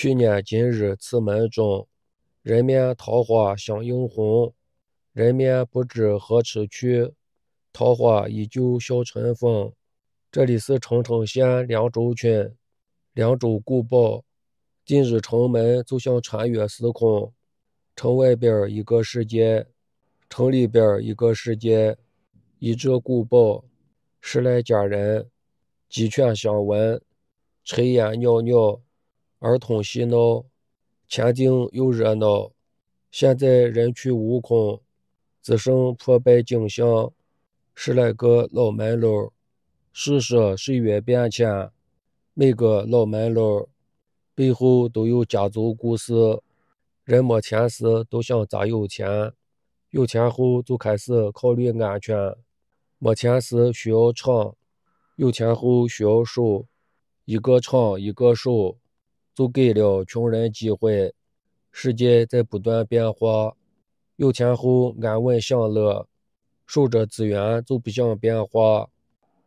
去年今日此门中，人面桃花相映红。人面不知何处去，桃花依旧笑春风。这里是澄城县凉州郡凉州古堡，进入城门就像穿越时空，城外边一个世界，城里边一个世界。一座古堡，十来家人，鸡犬相闻，炊烟袅袅。儿童嬉闹，前庭又热闹。现在人去屋空，只剩破败景象。十来个老门楼，诉说岁月变迁。每个老门楼背后都有家族故事。人没钱时都想咋有钱，有钱后就开始考虑安全。没钱时需要厂，有钱后需要手，一个厂一个手。就给了穷人机会。世界在不断变化，有钱后安稳享乐，守着资源就不想变化；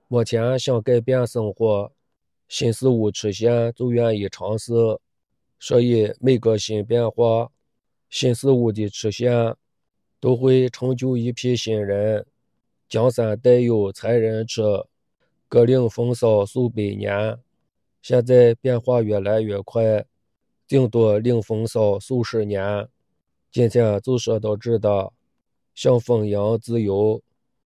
没钱想改变生活，新事物出现就愿意尝试。所以，每个新变化、新事物的出现，都会成就一批新人。江山代有才人出，各领风骚数百年。现在变化越来越快，顶多领风骚数十年。今天就说到这的，像风一自由。